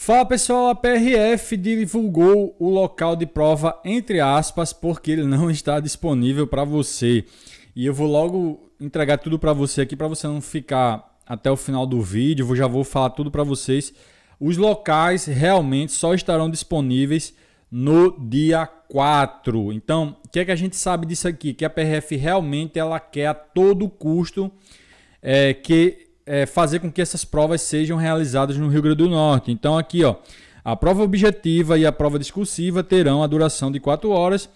Fala pessoal, a PRF divulgou o local de prova entre aspas porque ele não está disponível para você. E eu vou logo entregar tudo para você aqui para você não ficar até o final do vídeo. Eu já vou falar tudo para vocês. Os locais realmente só estarão disponíveis no dia 4. Então, o que é que a gente sabe disso aqui? Que a PRF realmente ela quer a todo custo é, que é, fazer com que essas provas sejam realizadas no Rio Grande do Norte. Então, aqui, ó, a prova objetiva e a prova discursiva terão a duração de 4 horas,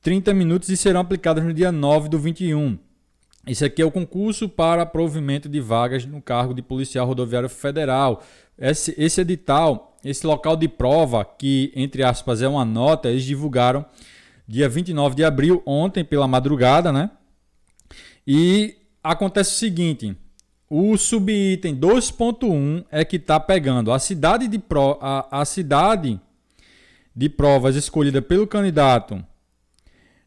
30 minutos e serão aplicadas no dia 9 do 21. Esse aqui é o concurso para provimento de vagas no cargo de policial rodoviário federal. Esse, esse edital, esse local de prova, que entre aspas é uma nota, eles divulgaram dia 29 de abril, ontem pela madrugada, né? E acontece o seguinte: o subitem 2.1 é que está pegando a cidade, de pro, a, a cidade de provas escolhida pelo candidato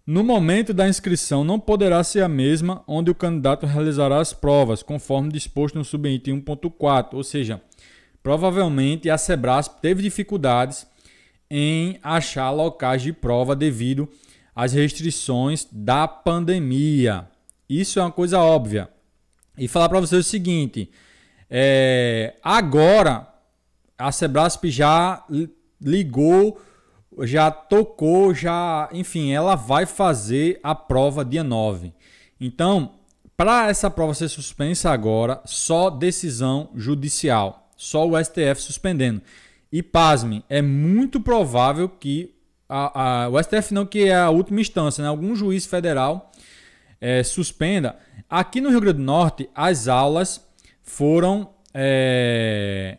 no momento da inscrição não poderá ser a mesma onde o candidato realizará as provas, conforme disposto no subitem 1.4, ou seja, provavelmente a Sebrasp teve dificuldades em achar locais de prova devido às restrições da pandemia. Isso é uma coisa óbvia e falar para vocês o seguinte: é, agora a Sebrasp já ligou, já tocou, já, enfim, ela vai fazer a prova dia 9. Então, para essa prova ser suspensa agora, só decisão judicial, só o STF suspendendo. E pasmem, é muito provável que a, a, o STF não, que é a última instância, né? algum juiz federal é, suspenda. Aqui no Rio Grande do Norte, as aulas foram. É,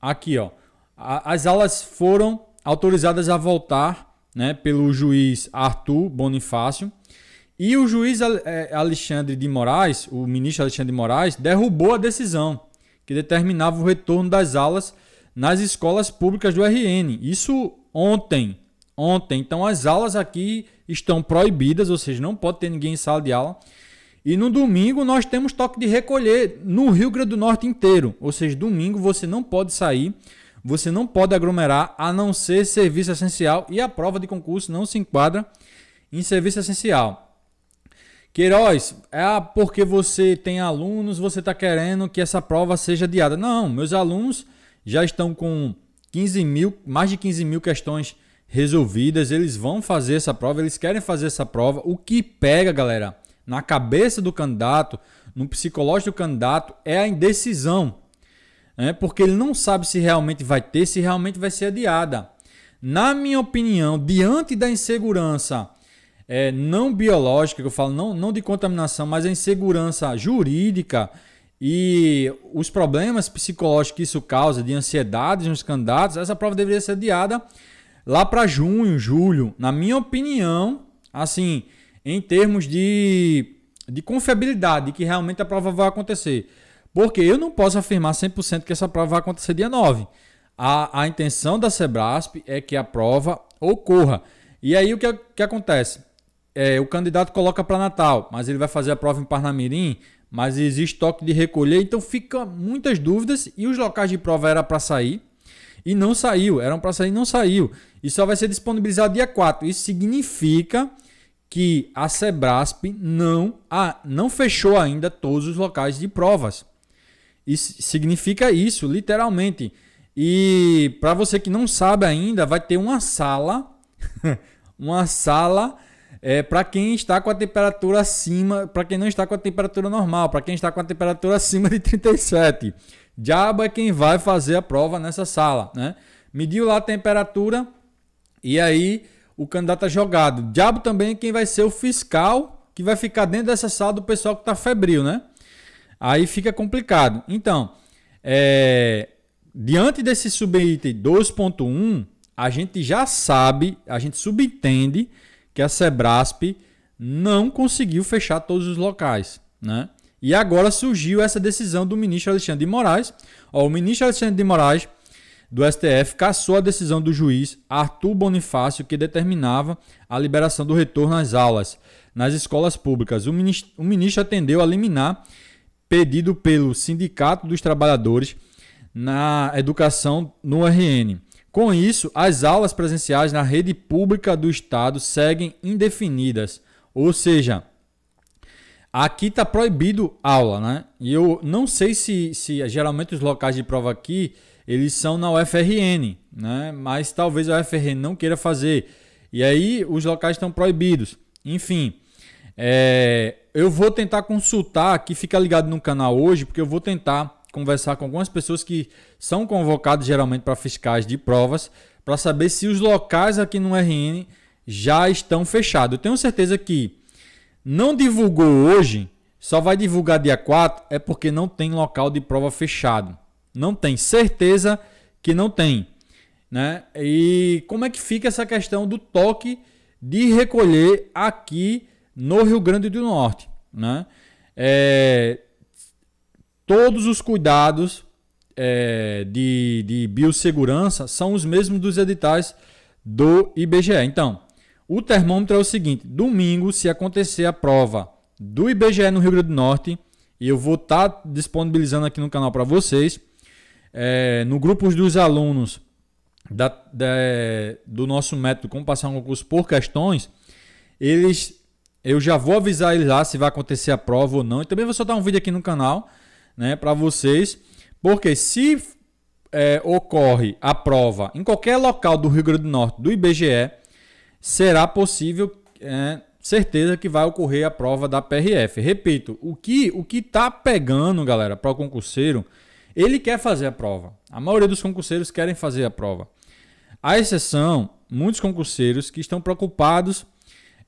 aqui, ó. As aulas foram autorizadas a voltar né, pelo juiz Arthur Bonifácio. E o juiz é, Alexandre de Moraes, o ministro Alexandre de Moraes, derrubou a decisão que determinava o retorno das aulas nas escolas públicas do RN. Isso ontem. Ontem. Então as aulas aqui estão proibidas, ou seja, não pode ter ninguém em sala de aula. E no domingo nós temos toque de recolher no Rio Grande do Norte inteiro. Ou seja, domingo você não pode sair, você não pode aglomerar, a não ser serviço essencial. E a prova de concurso não se enquadra em serviço essencial. Queiroz, é ah, porque você tem alunos, você está querendo que essa prova seja adiada. Não, meus alunos já estão com 15 mil, mais de 15 mil questões resolvidas. Eles vão fazer essa prova, eles querem fazer essa prova. O que pega, galera? na cabeça do candidato, no psicológico do candidato, é a indecisão. Né? Porque ele não sabe se realmente vai ter, se realmente vai ser adiada. Na minha opinião, diante da insegurança é, não biológica, que eu falo não, não de contaminação, mas a insegurança jurídica e os problemas psicológicos que isso causa, de ansiedade nos candidatos, essa prova deveria ser adiada lá para junho, julho. Na minha opinião, assim, em termos de, de confiabilidade que realmente a prova vai acontecer. Porque eu não posso afirmar 100% que essa prova vai acontecer dia 9. A, a intenção da Sebrasp é que a prova ocorra. E aí o que, que acontece? É, o candidato coloca para Natal, mas ele vai fazer a prova em Parnamirim, mas existe toque de recolher, então fica muitas dúvidas e os locais de prova era para sair e não saiu, eram para sair e não saiu. E só vai ser disponibilizado dia 4. Isso significa que a Sebrasp não, ah, não fechou ainda todos os locais de provas. Isso significa isso, literalmente. E para você que não sabe ainda, vai ter uma sala, uma sala é, para quem está com a temperatura acima, para quem não está com a temperatura normal, para quem está com a temperatura acima de 37. Diabo é quem vai fazer a prova nessa sala, né? Mediu lá a temperatura e aí o candidato é jogado. Diabo também é quem vai ser o fiscal que vai ficar dentro dessa sala do pessoal que está febril, né? Aí fica complicado. Então, é, diante desse subitem 2.1, a gente já sabe, a gente subentende que a Sebrasp não conseguiu fechar todos os locais, né? E agora surgiu essa decisão do ministro Alexandre de Moraes. Ó, o ministro Alexandre de Moraes do STF cassou a decisão do juiz Arthur Bonifácio que determinava a liberação do retorno às aulas nas escolas públicas. O ministro, o ministro atendeu a liminar pedido pelo Sindicato dos Trabalhadores na Educação no RN. Com isso, as aulas presenciais na rede pública do Estado seguem indefinidas. Ou seja, aqui está proibido aula, né? E eu não sei se, se geralmente os locais de prova aqui eles são na UFRN, né? mas talvez a UFRN não queira fazer. E aí os locais estão proibidos. Enfim, é, eu vou tentar consultar aqui, fica ligado no canal hoje, porque eu vou tentar conversar com algumas pessoas que são convocadas geralmente para fiscais de provas, para saber se os locais aqui no RN já estão fechados. Eu tenho certeza que não divulgou hoje, só vai divulgar dia 4, é porque não tem local de prova fechado. Não tem certeza que não tem, né? E como é que fica essa questão do toque de recolher aqui no Rio Grande do Norte, né? É, todos os cuidados é, de, de biossegurança são os mesmos dos editais do IBGE. Então, o termômetro é o seguinte: domingo, se acontecer a prova do IBGE no Rio Grande do Norte, e eu vou estar tá disponibilizando aqui no canal para vocês, é, no grupo dos alunos da, da, do nosso método como passar um concurso por questões, eles eu já vou avisar eles lá se vai acontecer a prova ou não. E também vou soltar um vídeo aqui no canal, né, para vocês, porque se é, ocorre a prova em qualquer local do Rio Grande do Norte do IBGE, será possível é, certeza que vai ocorrer a prova da PRF. Repito, o que o que tá pegando, galera, para o concurseiro ele quer fazer a prova. A maioria dos concurseiros querem fazer a prova. A exceção, muitos concurseiros que estão preocupados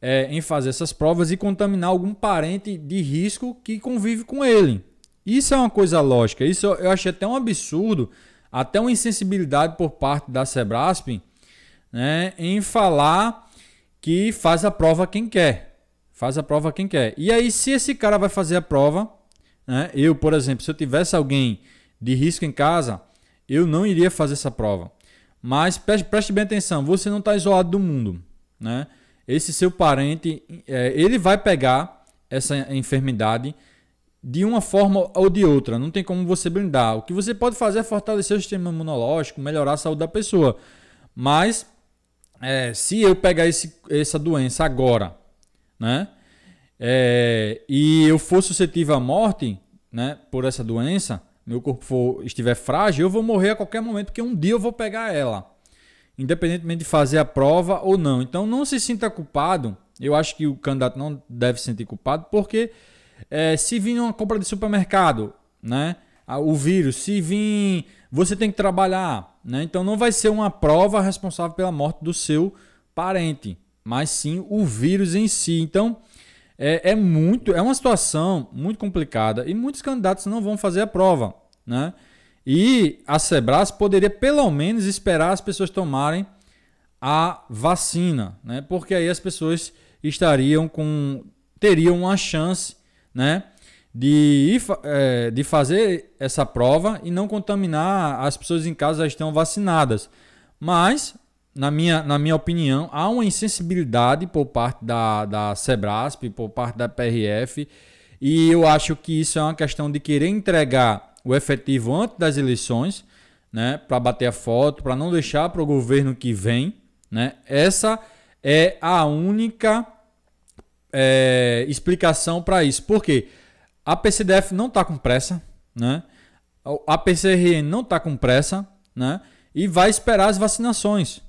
é, em fazer essas provas e contaminar algum parente de risco que convive com ele. Isso é uma coisa lógica. Isso eu achei até um absurdo, até uma insensibilidade por parte da Sebrasp né, em falar que faz a prova quem quer. Faz a prova quem quer. E aí, se esse cara vai fazer a prova, né, eu, por exemplo, se eu tivesse alguém de risco em casa, eu não iria fazer essa prova. Mas preste, preste bem atenção, você não está isolado do mundo, né? Esse seu parente, é, ele vai pegar essa enfermidade de uma forma ou de outra, não tem como você blindar. O que você pode fazer é fortalecer o sistema imunológico, melhorar a saúde da pessoa. Mas é, se eu pegar esse, essa doença agora, né? É, e eu for suscetível à morte, né? Por essa doença, meu corpo for, estiver frágil, eu vou morrer a qualquer momento, porque um dia eu vou pegar ela. Independentemente de fazer a prova ou não. Então não se sinta culpado. Eu acho que o candidato não deve se sentir culpado, porque é, se vir uma compra de supermercado, né? O vírus, se vir, você tem que trabalhar, né? Então não vai ser uma prova responsável pela morte do seu parente, mas sim o vírus em si. Então, é, é, muito, é uma situação muito complicada e muitos candidatos não vão fazer a prova, né? E a Sebras poderia pelo menos esperar as pessoas tomarem a vacina, né? Porque aí as pessoas estariam com teriam uma chance, né? De, ir, é, de fazer essa prova e não contaminar as pessoas em casa já estão vacinadas. Mas na minha, na minha opinião, há uma insensibilidade por parte da, da Sebrasp, por parte da PRF, e eu acho que isso é uma questão de querer entregar o efetivo antes das eleições, né, para bater a foto, para não deixar para o governo que vem. Né? Essa é a única é, explicação para isso. Por quê? A PCDF não está com pressa, né? a PCRN não está com pressa né? e vai esperar as vacinações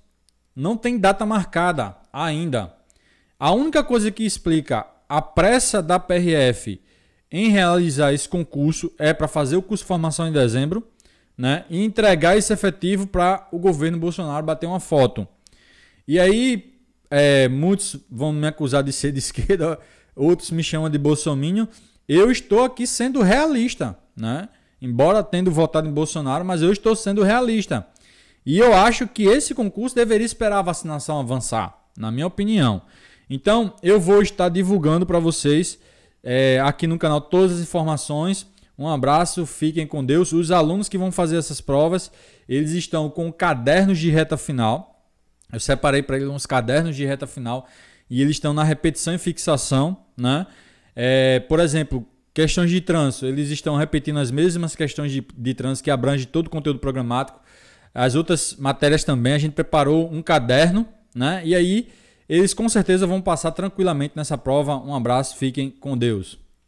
não tem data marcada ainda. A única coisa que explica a pressa da PRF em realizar esse concurso é para fazer o curso de formação em dezembro né, e entregar esse efetivo para o governo Bolsonaro bater uma foto. E aí, é, muitos vão me acusar de ser de esquerda, outros me chamam de Bolsonaro. Eu estou aqui sendo realista, né? Embora tendo votado em Bolsonaro, mas eu estou sendo realista. E eu acho que esse concurso deveria esperar a vacinação avançar, na minha opinião. Então, eu vou estar divulgando para vocês é, aqui no canal todas as informações. Um abraço, fiquem com Deus. Os alunos que vão fazer essas provas, eles estão com cadernos de reta final. Eu separei para eles uns cadernos de reta final e eles estão na repetição e fixação, né? É, por exemplo, questões de trânsito, eles estão repetindo as mesmas questões de, de trânsito que abrange todo o conteúdo programático. As outras matérias também a gente preparou um caderno, né? E aí eles com certeza vão passar tranquilamente nessa prova. Um abraço, fiquem com Deus.